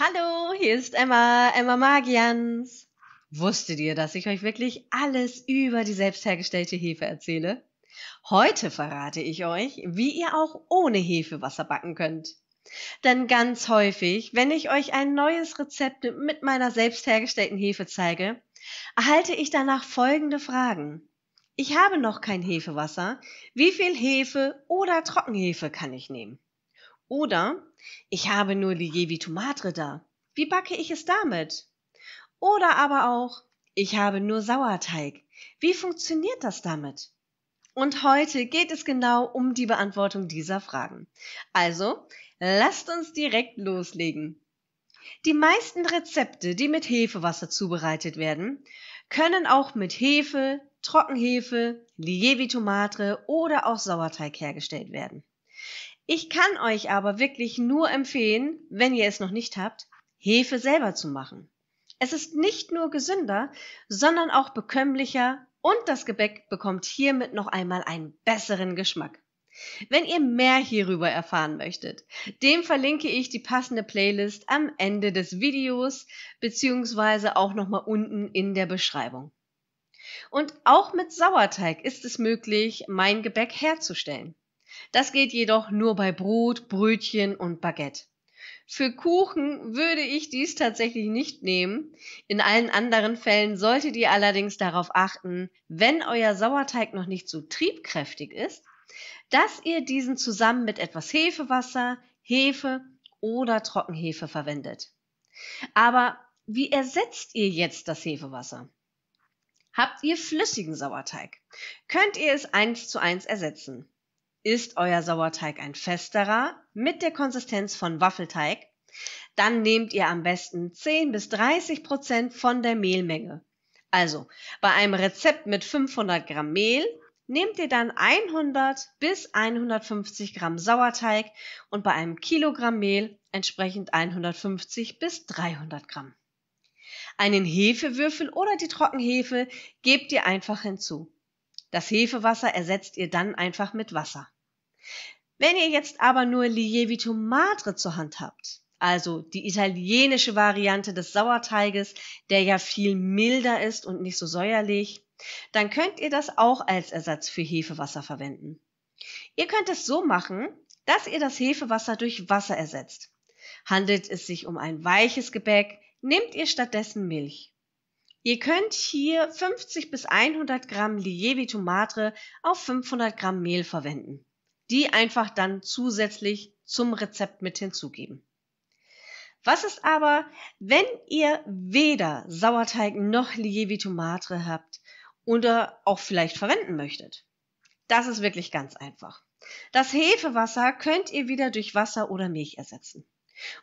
Hallo, hier ist Emma, Emma Magians. Wusstet ihr, dass ich euch wirklich alles über die selbst hergestellte Hefe erzähle? Heute verrate ich euch, wie ihr auch ohne Hefewasser backen könnt. Denn ganz häufig, wenn ich euch ein neues Rezept mit meiner selbst hergestellten Hefe zeige, erhalte ich danach folgende Fragen. Ich habe noch kein Hefewasser. Wie viel Hefe oder Trockenhefe kann ich nehmen? Oder ich habe nur Lievito Madre da. Wie backe ich es damit? Oder aber auch, ich habe nur Sauerteig. Wie funktioniert das damit? Und heute geht es genau um die Beantwortung dieser Fragen. Also, lasst uns direkt loslegen. Die meisten Rezepte, die mit Hefewasser zubereitet werden, können auch mit Hefe, Trockenhefe, Lievito Madre oder auch Sauerteig hergestellt werden. Ich kann euch aber wirklich nur empfehlen, wenn ihr es noch nicht habt, Hefe selber zu machen. Es ist nicht nur gesünder, sondern auch bekömmlicher und das Gebäck bekommt hiermit noch einmal einen besseren Geschmack. Wenn ihr mehr hierüber erfahren möchtet, dem verlinke ich die passende Playlist am Ende des Videos bzw. auch nochmal unten in der Beschreibung. Und auch mit Sauerteig ist es möglich, mein Gebäck herzustellen. Das geht jedoch nur bei Brot, Brötchen und Baguette. Für Kuchen würde ich dies tatsächlich nicht nehmen. In allen anderen Fällen solltet ihr allerdings darauf achten, wenn euer Sauerteig noch nicht so triebkräftig ist, dass ihr diesen zusammen mit etwas Hefewasser, Hefe oder Trockenhefe verwendet. Aber wie ersetzt ihr jetzt das Hefewasser? Habt ihr flüssigen Sauerteig? Könnt ihr es eins zu eins ersetzen? Ist euer Sauerteig ein festerer mit der Konsistenz von Waffelteig, dann nehmt ihr am besten 10 bis 30 Prozent von der Mehlmenge. Also bei einem Rezept mit 500 Gramm Mehl nehmt ihr dann 100 bis 150 Gramm Sauerteig und bei einem Kilogramm Mehl entsprechend 150 bis 300 Gramm. Einen Hefewürfel oder die Trockenhefe gebt ihr einfach hinzu. Das Hefewasser ersetzt ihr dann einfach mit Wasser. Wenn ihr jetzt aber nur Lievito Madre zur Hand habt, also die italienische Variante des Sauerteiges, der ja viel milder ist und nicht so säuerlich, dann könnt ihr das auch als Ersatz für Hefewasser verwenden. Ihr könnt es so machen, dass ihr das Hefewasser durch Wasser ersetzt. Handelt es sich um ein weiches Gebäck, nehmt ihr stattdessen Milch. Ihr könnt hier 50 bis 100 Gramm Lievito Madre auf 500 Gramm Mehl verwenden die einfach dann zusätzlich zum Rezept mit hinzugeben. Was ist aber, wenn ihr weder Sauerteig noch Lievi Tomate habt oder auch vielleicht verwenden möchtet? Das ist wirklich ganz einfach. Das Hefewasser könnt ihr wieder durch Wasser oder Milch ersetzen.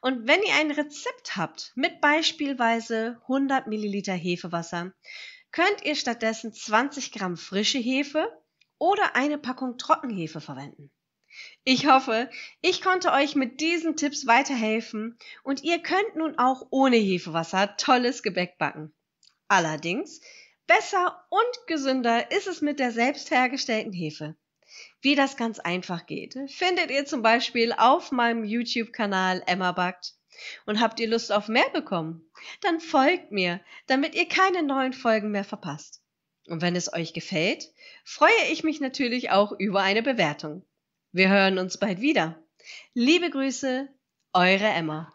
Und wenn ihr ein Rezept habt mit beispielsweise 100 Milliliter Hefewasser, könnt ihr stattdessen 20 Gramm frische Hefe oder eine Packung Trockenhefe verwenden. Ich hoffe, ich konnte euch mit diesen Tipps weiterhelfen und ihr könnt nun auch ohne Hefewasser tolles Gebäck backen. Allerdings, besser und gesünder ist es mit der selbst hergestellten Hefe. Wie das ganz einfach geht, findet ihr zum Beispiel auf meinem YouTube-Kanal Emma Backt. Und habt ihr Lust auf mehr bekommen? Dann folgt mir, damit ihr keine neuen Folgen mehr verpasst. Und wenn es euch gefällt, freue ich mich natürlich auch über eine Bewertung. Wir hören uns bald wieder. Liebe Grüße, eure Emma.